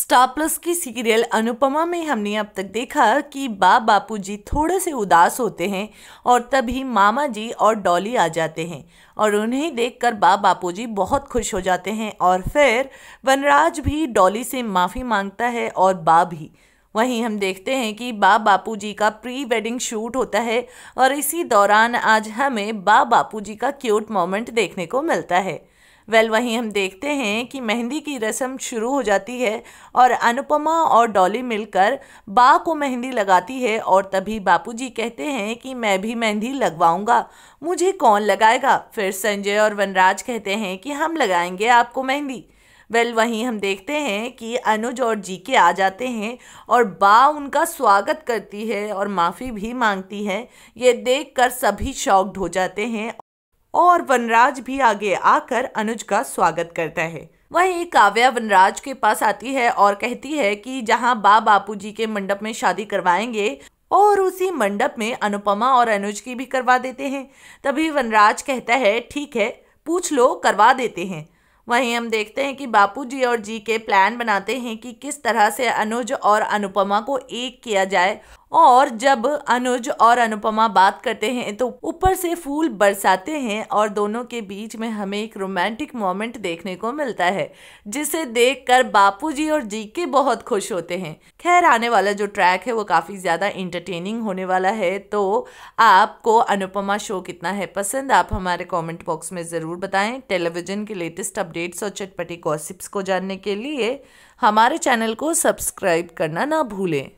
star Plus की serial Anupama में हमने अब तक देखा कि बा बापू जी थोड़े से उदास होते हैं और तभी मामा जी और डॉली आ जाते हैं और उन्हें देखकर बा बापू जी बहुत खुश हो जाते हैं और फिर वनराज भी डॉली से माफ़ी मांगता है और बा भी वहीं हम देखते हैं कि बा बापू जी का प्री वेडिंग शूट होता है और इसी दौरान आज हमें बा बापू जी का क्यूट मोमेंट देखने को मिलता है वेल वहीं हम देखते हैं कि मेहंदी की रस्म शुरू हो जाती है और अनुपमा और डॉली मिलकर बा को मेहंदी लगाती है और तभी बापूजी कहते हैं कि मैं भी मेहंदी लगवाऊंगा मुझे कौन लगाएगा फिर संजय और वनराज कहते हैं कि हम लगाएंगे आपको मेहंदी वेल well, वहीं हम देखते हैं कि अनुज और जी के आ जाते हैं और बा उनका स्वागत करती है और माफ़ी भी मांगती है ये देख सभी शॉक्ड हो जाते हैं और वनराज भी आगे आकर अनुज का स्वागत करता है वहीं काव्या वनराज के पास आती है और कहती है कि जहां बा बापू जी के मंडप में शादी करवाएंगे और उसी मंडप में अनुपमा और अनुज की भी करवा देते हैं तभी वनराज कहता है ठीक है पूछ लो करवा देते हैं वहीं हम देखते हैं कि बापू जी और जी के प्लान बनाते हैं कि किस तरह से अनुज और अनुपमा को एक किया जाए और जब अनुज और अनुपमा बात करते हैं तो ऊपर से फूल बरसाते हैं और दोनों के बीच में हमें एक रोमांटिक मोमेंट देखने को मिलता है जिसे देखकर बापूजी और जी के बहुत खुश होते हैं खैर आने वाला जो ट्रैक है वो काफ़ी ज़्यादा इंटरटेनिंग होने वाला है तो आपको अनुपमा शो कितना है पसंद आप हमारे कॉमेंट बॉक्स में ज़रूर बताएं टेलीविज़न के लेटेस्ट अपडेट्स और चटपटी गॉसिप्स को जानने के लिए हमारे चैनल को सब्सक्राइब करना ना भूलें